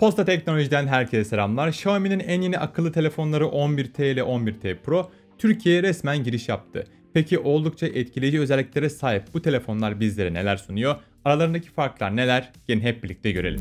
Posta Teknoloji'den herkese selamlar. Xiaomi'nin en yeni akıllı telefonları 11T ile 11T Pro Türkiye'ye resmen giriş yaptı. Peki oldukça etkileyici özelliklere sahip bu telefonlar bizlere neler sunuyor? Aralarındaki farklar neler? Gelin hep birlikte görelim.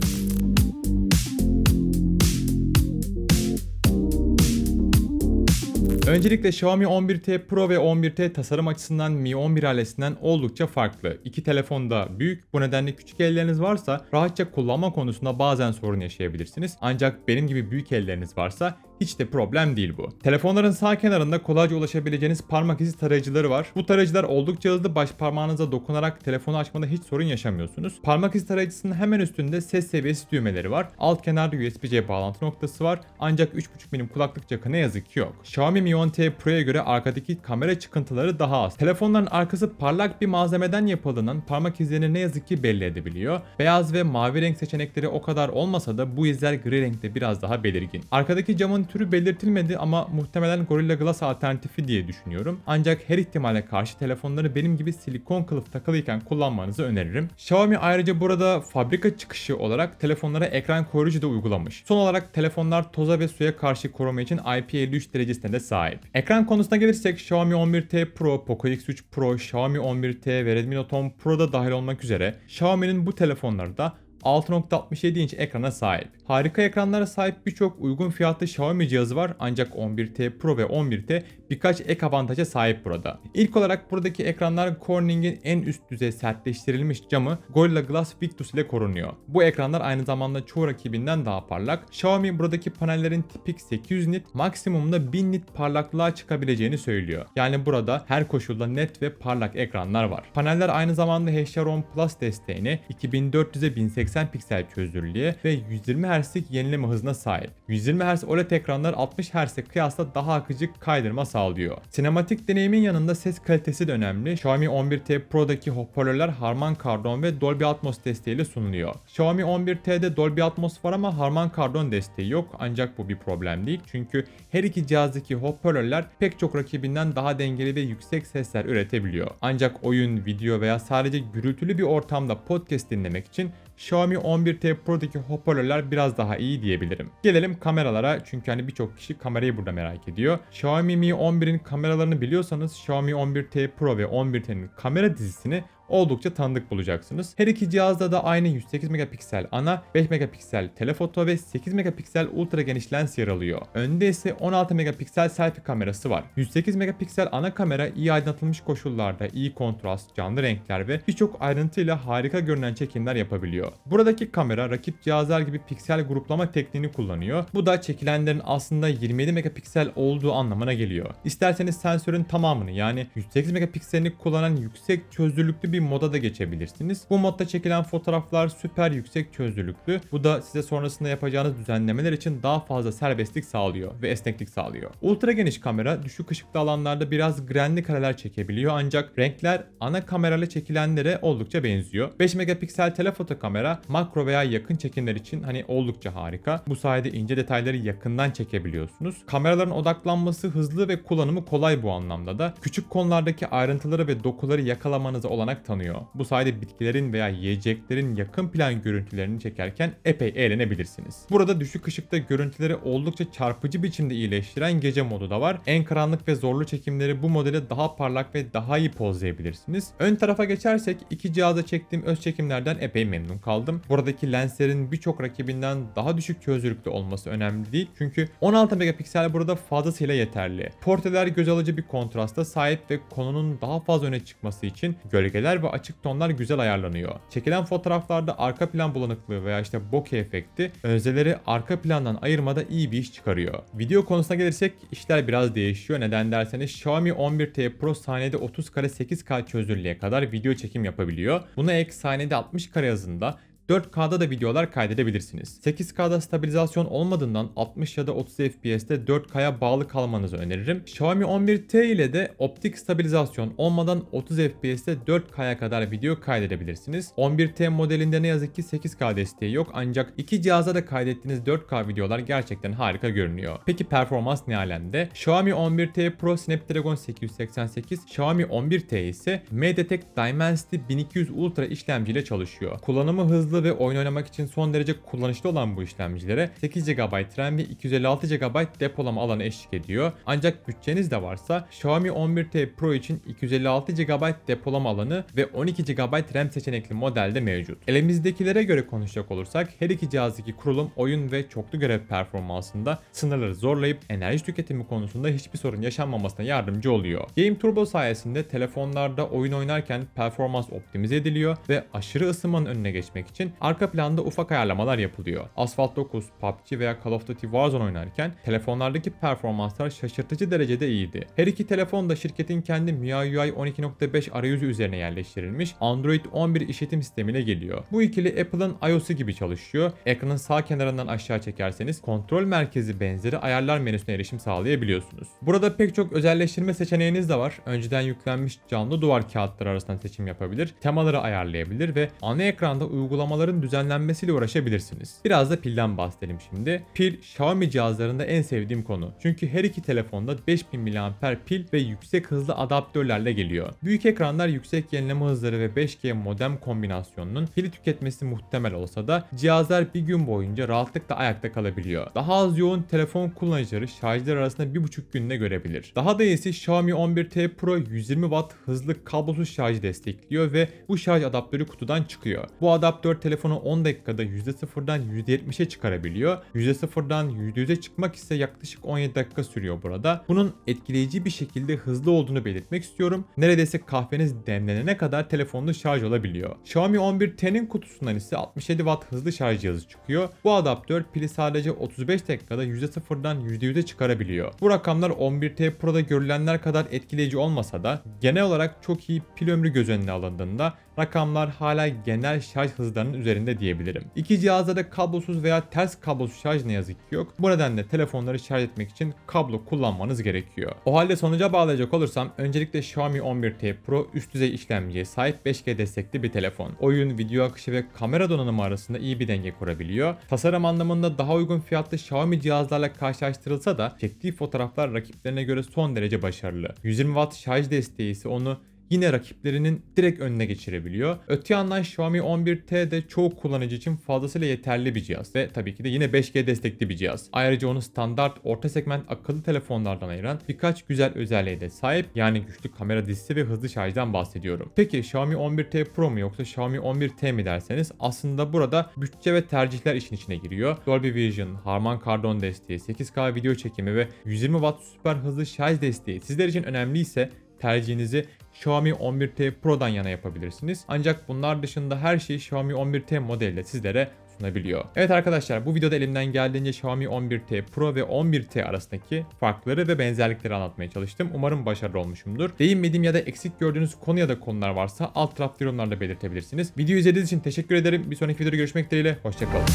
Öncelikle Xiaomi 11T Pro ve 11T tasarım açısından Mi 11 ailesinden oldukça farklı. İki telefon da büyük. Bu nedenle küçük elleriniz varsa rahatça kullanma konusunda bazen sorun yaşayabilirsiniz. Ancak benim gibi büyük elleriniz varsa hiç de problem değil bu. Telefonların sağ kenarında kolayca ulaşabileceğiniz parmak izi tarayıcıları var. Bu tarayıcılar oldukça hızlı baş parmağınıza dokunarak telefonu açmada hiç sorun yaşamıyorsunuz. Parmak izi tarayıcısının hemen üstünde ses seviyesi düğmeleri var. Alt kenarda USB-C bağlantı noktası var. Ancak 3.5 mm kulaklık jackı ne yazık ki yok. Xiaomi Mi 10T Pro'ya göre arkadaki kamera çıkıntıları daha az. Telefonların arkası parlak bir malzemeden yapıldığından parmak izlerini ne yazık ki belli edebiliyor. Beyaz ve mavi renk seçenekleri o kadar olmasa da bu izler gri renkte biraz daha belirgin. Arkadaki camın türü belirtilmedi ama muhtemelen Gorilla Glass alternatifi diye düşünüyorum. Ancak her ihtimale karşı telefonları benim gibi silikon kılıf takılıyken kullanmanızı öneririm. Xiaomi ayrıca burada fabrika çıkışı olarak telefonlara ekran koruyucu da uygulamış. Son olarak telefonlar toza ve suya karşı koruma için IP53 derecesine de sahip. Ekran konusuna gelirsek Xiaomi 11T Pro, Poco X3 Pro, Xiaomi 11T ve Redmi Note 10 Pro da dahil olmak üzere Xiaomi'nin bu telefonları da 6.67 inç ekrana sahip. Harika ekranlara sahip birçok uygun fiyatlı Xiaomi cihazı var ancak 11T Pro ve 11T birkaç ek avantaja sahip burada. İlk olarak buradaki ekranlar Corning'in en üst düzey sertleştirilmiş camı Gorilla Glass Victus ile korunuyor. Bu ekranlar aynı zamanda çoğu rakibinden daha parlak. Xiaomi buradaki panellerin tipik 800 nit maksimumda 1000 nit parlaklığa çıkabileceğini söylüyor. Yani burada her koşulda net ve parlak ekranlar var. Paneller aynı zamanda HDR10 Plus desteğini 2400'e 1080 piksel çözünürlüğe ve 120 Hz Hz'lik yenileme hızına sahip. 120 Hz OLED ekranlar 60 Hz'e kıyasla daha akıcı kaydırma sağlıyor. Sinematik deneyimin yanında ses kalitesi de önemli. Xiaomi 11T Pro'daki hoparlörler Harman Kardon ve Dolby Atmos desteğiyle sunuluyor. Xiaomi 11T'de Dolby Atmos var ama Harman Kardon desteği yok ancak bu bir problem değil çünkü her iki cihazdaki hoparlörler pek çok rakibinden daha dengeli ve yüksek sesler üretebiliyor. Ancak oyun, video veya sadece gürültülü bir ortamda podcast dinlemek için Xiaomi 11T Pro'daki hoparlörler biraz daha iyi diyebilirim. Gelelim kameralara çünkü hani birçok kişi kamerayı burada merak ediyor. Xiaomi Mi 11'in kameralarını biliyorsanız Xiaomi 11T Pro ve 11T'nin kamera dizisini oldukça tanıdık bulacaksınız. Her iki cihazda da aynı 108 megapiksel ana, 5 megapiksel telefoto ve 8 megapiksel ultra geniş lens yer alıyor. Önde ise 16 megapiksel selfie kamerası var. 108 megapiksel ana kamera iyi aydınlatılmış koşullarda iyi kontrast, canlı renkler ve birçok ayrıntıyla harika görünen çekimler yapabiliyor. Buradaki kamera rakip cihazlar gibi piksel gruplama tekniğini kullanıyor. Bu da çekilenlerin aslında 27 megapiksel olduğu anlamına geliyor. İsterseniz sensörün tamamını yani 108 megapikselini kullanan yüksek çözünürlüklü bir bir moda da geçebilirsiniz. Bu modda çekilen fotoğraflar süper yüksek çözünürlüklü. Bu da size sonrasında yapacağınız düzenlemeler için daha fazla serbestlik sağlıyor ve esneklik sağlıyor. Ultra geniş kamera düşük ışıklı alanlarda biraz grenli kareler çekebiliyor ancak renkler ana kamerayla çekilenlere oldukça benziyor. 5 megapiksel telefoto kamera makro veya yakın çekimler için hani oldukça harika. Bu sayede ince detayları yakından çekebiliyorsunuz. Kameraların odaklanması hızlı ve kullanımı kolay bu anlamda da. Küçük konulardaki ayrıntıları ve dokuları yakalamanıza olanak tanıyor. Bu sayede bitkilerin veya yiyeceklerin yakın plan görüntülerini çekerken epey eğlenebilirsiniz. Burada düşük ışıkta görüntüleri oldukça çarpıcı biçimde iyileştiren gece modu da var. En karanlık ve zorlu çekimleri bu modele daha parlak ve daha iyi pozlayabilirsiniz. Ön tarafa geçersek iki cihazda çektiğim öz çekimlerden epey memnun kaldım. Buradaki lenslerin birçok rakibinden daha düşük çözünürlükte olması önemli değil. Çünkü 16 megapiksel burada fazlasıyla yeterli. Portreler göz alıcı bir kontrasta sahip ve konunun daha fazla öne çıkması için gölgeler ve açık tonlar güzel ayarlanıyor. Çekilen fotoğraflarda arka plan bulanıklığı veya işte bokeh efekti önzeleri arka plandan ayırmada iyi bir iş çıkarıyor. Video konusuna gelirsek işler biraz değişiyor. Neden derseniz Xiaomi 11T Pro saniyede 30 kare 8K çözünürlüğe kadar video çekim yapabiliyor. Buna ek saniyede 60 kare hızında 4K'da da videolar kaydedebilirsiniz. 8K'da stabilizasyon olmadığından 60 ya da 30 FPS'de 4K'ya bağlı kalmanızı öneririm. Xiaomi 11T ile de optik stabilizasyon olmadan 30 FPS'de 4K'ya kadar video kaydedebilirsiniz. 11T modelinde ne yazık ki 8K desteği yok ancak iki cihaza da kaydettiğiniz 4K videolar gerçekten harika görünüyor. Peki performans ne alemde? Xiaomi 11T Pro Snapdragon 888, Xiaomi 11T ise MediaTek Dimensity 1200 Ultra işlemciyle çalışıyor. Kullanımı hızlı hızlı ve oyun oynamak için son derece kullanışlı olan bu işlemcilere 8 GB RAM ve 256 GB depolama alanı eşlik ediyor. Ancak bütçeniz de varsa Xiaomi 11T Pro için 256 GB depolama alanı ve 12 GB RAM seçenekli modelde mevcut. Elimizdekilere göre konuşacak olursak her iki cihazdaki kurulum, oyun ve çoklu görev performansında sınırları zorlayıp enerji tüketimi konusunda hiçbir sorun yaşanmamasına yardımcı oluyor. Game Turbo sayesinde telefonlarda oyun oynarken performans optimize ediliyor ve aşırı ısınmanın önüne geçmek için için arka planda ufak ayarlamalar yapılıyor. Asphalt 9, PUBG veya Call of Duty Warzone oynarken telefonlardaki performanslar şaşırtıcı derecede iyiydi. Her iki telefon da şirketin kendi MIUI 12.5 arayüzü üzerine yerleştirilmiş Android 11 işletim sistemine geliyor. Bu ikili Apple'ın iOS'u gibi çalışıyor. Ekranın sağ kenarından aşağı çekerseniz kontrol merkezi benzeri ayarlar menüsüne erişim sağlayabiliyorsunuz. Burada pek çok özelleştirme seçeneğiniz de var. Önceden yüklenmiş canlı duvar kağıtları arasından seçim yapabilir, temaları ayarlayabilir ve ana ekranda uygulama uygulamaların düzenlenmesiyle uğraşabilirsiniz. Biraz da pilden bahsedelim şimdi. Pil Xiaomi cihazlarında en sevdiğim konu. Çünkü her iki telefonda 5000 mAh pil ve yüksek hızlı adaptörlerle geliyor. Büyük ekranlar yüksek yenileme hızları ve 5G modem kombinasyonunun pili tüketmesi muhtemel olsa da cihazlar bir gün boyunca rahatlıkla ayakta kalabiliyor. Daha az yoğun telefon kullanıcıları şarjlar arasında 1,5 günde görebilir. Daha da iyisi Xiaomi 11T Pro 120 Watt hızlı kablosuz şarj destekliyor ve bu şarj adaptörü kutudan çıkıyor. Bu adaptör Android telefonu 10 dakikada %0'dan %70'e çıkarabiliyor. %0'dan %100'e çıkmak ise yaklaşık 17 dakika sürüyor burada. Bunun etkileyici bir şekilde hızlı olduğunu belirtmek istiyorum. Neredeyse kahveniz demlenene kadar telefonda şarj olabiliyor. Xiaomi 11 T'nin kutusundan ise 67 Watt hızlı şarj cihazı çıkıyor. Bu adaptör pili sadece 35 dakikada %0'dan %100'e çıkarabiliyor. Bu rakamlar 11T Pro'da görülenler kadar etkileyici olmasa da genel olarak çok iyi pil ömrü göz önüne alındığında rakamlar hala genel şarj hızlarının üzerinde diyebilirim. İki cihazda da kablosuz veya ters kablosuz şarj ne yazık ki yok. Bu nedenle telefonları şarj etmek için kablo kullanmanız gerekiyor. O halde sonuca bağlayacak olursam öncelikle Xiaomi 11T Pro üst düzey işlemciye sahip 5G destekli bir telefon. Oyun, video akışı ve kamera donanımı arasında iyi bir denge kurabiliyor. Tasarım anlamında daha uygun fiyatlı Xiaomi cihazlarla karşılaştırılsa da çektiği fotoğraflar rakiplerine göre son derece başarılı. 120 Watt şarj desteği ise onu yine rakiplerinin direkt önüne geçirebiliyor. Öte yandan Xiaomi 11T de çoğu kullanıcı için fazlasıyla yeterli bir cihaz ve tabii ki de yine 5G destekli bir cihaz. Ayrıca onu standart orta segment akıllı telefonlardan ayıran birkaç güzel özelliğe de sahip yani güçlü kamera dizisi ve hızlı şarjdan bahsediyorum. Peki Xiaomi 11T Pro mu yoksa Xiaomi 11T mi derseniz aslında burada bütçe ve tercihler işin içine giriyor. Dolby Vision, Harman Kardon desteği, 8K video çekimi ve 120 Watt süper hızlı şarj desteği sizler için önemliyse tercihinizi Xiaomi 11T Pro'dan yana yapabilirsiniz. Ancak bunlar dışında her şeyi Xiaomi 11T modeliyle sizlere sunabiliyor. Evet arkadaşlar bu videoda elimden geldiğince Xiaomi 11T Pro ve 11T arasındaki farkları ve benzerlikleri anlatmaya çalıştım. Umarım başarılı olmuşumdur. Değinmediğim ya da eksik gördüğünüz konu ya da konular varsa alt tarafta yorumlarda belirtebilirsiniz. Videoyu izlediğiniz için teşekkür ederim. Bir sonraki videoda görüşmek dileğiyle. Hoşçakalın.